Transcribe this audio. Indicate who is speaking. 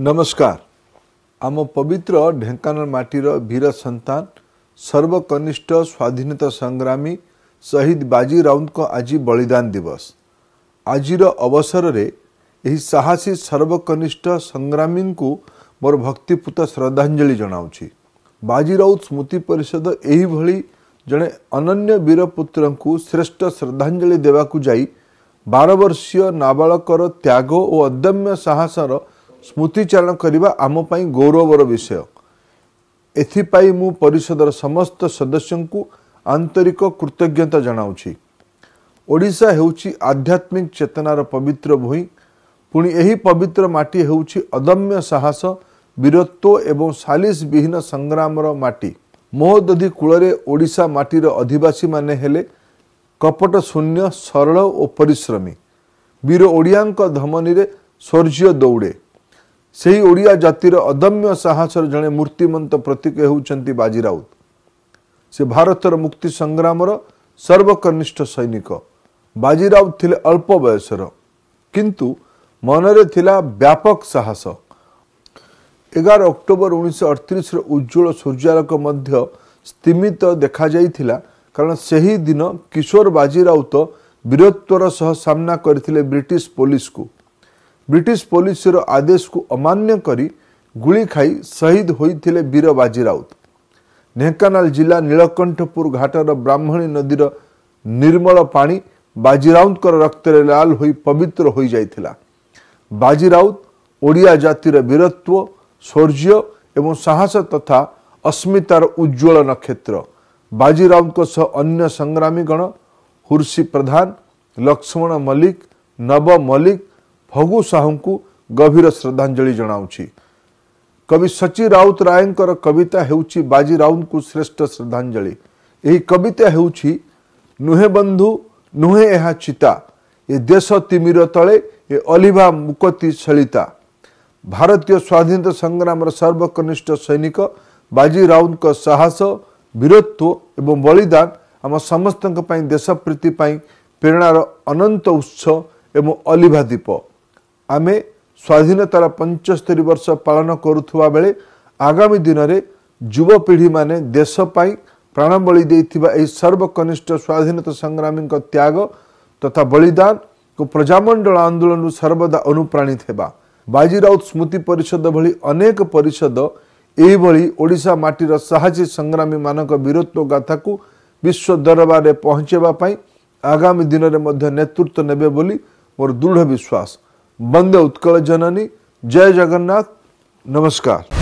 Speaker 1: ନମସ୍କାର ଆମ ପବିତ୍ର ଢେଙ୍କାନାଳ ମାଟିର ବୀର ସନ୍ତାନ ସର୍ବକନିଷ୍ଠ ସ୍ୱାଧୀନତା ସଂଗ୍ରାମୀ ଶହୀଦ ବାଜି ରାଉତଙ୍କ ଆଜି ବଳିଦାନ ଦିବସ ଆଜିର ଅବସରରେ ଏହି ସାହସୀ ସର୍ବକନିଷ୍ଠ ସଂଗ୍ରାମୀଙ୍କୁ ମୋର ଭକ୍ତିପୂତ ଶ୍ରଦ୍ଧାଞ୍ଜଳି ଜଣାଉଛି ବାଜି ରାଉତ ସ୍ମୃତି ପରିଷଦ ଏହିଭଳି ଜଣେ ଅନନ୍ୟ ବୀରପୁତ୍ରଙ୍କୁ ଶ୍ରେଷ୍ଠ ଶ୍ରଦ୍ଧାଞ୍ଜଳି ଦେବାକୁ ଯାଇ ବାରବର୍ଷୀୟ ନାବାଳକର ତ୍ୟାଗ ଓ ଅଦମ୍ୟ ସାହସର ସ୍ମୃତିଚାରଣ କରିବା ଆମ ପାଇଁ ଗୌରବର ବିଷୟ ଏଥିପାଇଁ ମୁଁ ପରିଷଦର ସମସ୍ତ ସଦସ୍ୟଙ୍କୁ ଆନ୍ତରିକ କୃତଜ୍ଞତା ଜଣାଉଛି ଓଡ଼ିଶା ହେଉଛି ଆଧ୍ୟାତ୍ମିକ ଚେତନାର ପବିତ୍ର ଭୂଇଁ ପୁଣି ଏହି ପବିତ୍ର ମାଟି ହେଉଛି ଅଦମ୍ୟ ସାହସ ବୀରତ୍ୱ ଏବଂ ସାଲିସ ବିହୀନ ସଂଗ୍ରାମର ମାଟି ମହୋଦଧି କୂଳରେ ଓଡ଼ିଶା ମାଟିର ଅଧିବାସୀମାନେ ହେଲେ କପଟ ଶୂନ୍ୟ ସରଳ ଓ ପରିଶ୍ରମୀ ବୀର ଓଡ଼ିଆଙ୍କ ଧମନୀରେ ସୌର୍ଯ୍ୟ ଦୌଡ଼େ ସେହି ଓଡ଼ିଆ ଜାତିର ଅଦମ୍ୟ ସାହସର ଜଣେ ମୂର୍ତ୍ତିମନ୍ତ ପ୍ରତୀକ ହେଉଛନ୍ତି ବାଜି ରାଉତ ସେ ଭାରତର ମୁକ୍ତି ସଂଗ୍ରାମର ସର୍ବକନିଷ୍ଠ ସୈନିକ ବାଜି ରାଉତ ଥିଲେ ଅଳ୍ପ ବୟସର କିନ୍ତୁ ମନରେ ଥିଲା ବ୍ୟାପକ ସାହସ ଏଗାର ଅକ୍ଟୋବର ଉଣେଇଶହ ଅଠତିରିଶର ଉଜ୍ଜଳ ସୂର୍ଯ୍ୟାଲୋକ ମଧ୍ୟ ସ୍ଥିମିତ ଦେଖାଯାଇଥିଲା କାରଣ ସେହିଦିନ କିଶୋର ବାଜି ରାଉତ ବୀରତ୍ୱର ସହ ସାମ୍ନା କରିଥିଲେ ବ୍ରିଟିଶ ପୋଲିସକୁ ବ୍ରିଟିଶ ପୋଲିସର ଆଦେଶକୁ ଅମାନ୍ୟ କରି ଗୁଳି ଖାଇ ଶହୀଦ ହୋଇଥିଲେ ବୀର ବାଜି ରାଉତ ଢେଙ୍କାନାଳ ଜିଲ୍ଲା ନୀଳକଣ୍ଠପୁର ଘାଟର ବ୍ରାହ୍ମଣୀ ନଦୀର ନିର୍ମଳ ପାଣି ବାଜି ରାଉତଙ୍କର ରକ୍ତରେ ଲାଲ ହୋଇ ପବିତ୍ର ହୋଇଯାଇଥିଲା ବାଜି ରାଉତ ଓଡ଼ିଆ ଜାତିର ବୀରତ୍ଵ ଶୌର୍ଯ୍ୟ ଏବଂ ସାହସ ତଥା ଅସ୍ମିତାର ଉଜ୍ଜଳ ନକ୍ଷତ୍ର ବାଜି ରାଉତଙ୍କ ସହ ଅନ୍ୟ ସଂଗ୍ରାମୀଗଣ ହୁର୍ଷି ପ୍ରଧାନ ଲକ୍ଷ୍ମଣ ମଲ୍ଲିକ ନବ ମଲ୍ଲିକ ଫଗୁ ସାହୁଙ୍କୁ ଗଭୀର ଶ୍ରଦ୍ଧାଞ୍ଜଳି ଜଣାଉଛି କବି ସଚି ରାଉତ ରାୟଙ୍କର କବିତା ହେଉଛି ବାଜି ରାଉତଙ୍କୁ ଶ୍ରେଷ୍ଠ ଶ୍ରଦ୍ଧାଞ୍ଜଳି ଏହି କବିତା ହେଉଛି ନୁହେଁ ବନ୍ଧୁ ନୁହେଁ ଏହା ଚିତା ଏ ଦେଶ ତିମିର ତଳେ ଏ ଅଲିଭା ମୁକତି ଶଳିତା ଭାରତୀୟ ସ୍ୱାଧୀନତା ସଂଗ୍ରାମର ସର୍ବକନିଷ୍ଠ ସୈନିକ ବାଜି ରାଉତଙ୍କ ସାହସ ବୀରତ୍ୱ ଏବଂ ବଳିଦାନ ଆମ ସମସ୍ତଙ୍କ ପାଇଁ ଦେଶପ୍ରୀତି ପାଇଁ ପ୍ରେରଣାର ଅନନ୍ତ ଉତ୍ସ ଏବଂ ଅଲିଭା ଦ୍ୱୀପ ଆମେ ସ୍ୱାଧୀନତାର ପଞ୍ଚସ୍ତରୀ ବର୍ଷ ପାଳନ କରୁଥିବା ବେଳେ ଆଗାମୀ ଦିନରେ ଯୁବପିଢ଼ିମାନେ ଦେଶ ପାଇଁ ପ୍ରାଣବଳି ଦେଇଥିବା ଏହି ସର୍ବକନିଷ୍ଠ ସ୍ୱାଧୀନତା ସଂଗ୍ରାମୀଙ୍କ ତ୍ୟାଗ ତଥା ବଳିଦାନକୁ ପ୍ରଜାମଣ୍ଡଳ ଆନ୍ଦୋଳନରୁ ସର୍ବଦା ଅନୁପ୍ରାଣିତ ହେବା ବାଜି ରାଉତ ସ୍ମୃତି ପରିଷଦ ଭଳି ଅନେକ ପରିଷଦ ଏହିଭଳି ଓଡ଼ିଶା ମାଟିର ସାହାଯ୍ୟ ସଂଗ୍ରାମୀମାନଙ୍କ ବୀରତ୍ୱ ଗାଥାକୁ ବିଶ୍ୱ ଦରବାରରେ ପହଞ୍ଚାଇବା ପାଇଁ ଆଗାମୀ ଦିନରେ ମଧ୍ୟ ନେତୃତ୍ୱ ନେବେ ବୋଲି ମୋର ଦୃଢ଼ ବିଶ୍ୱାସ वंदे उत्कल जननी जय जगन्नाथ नमस्कार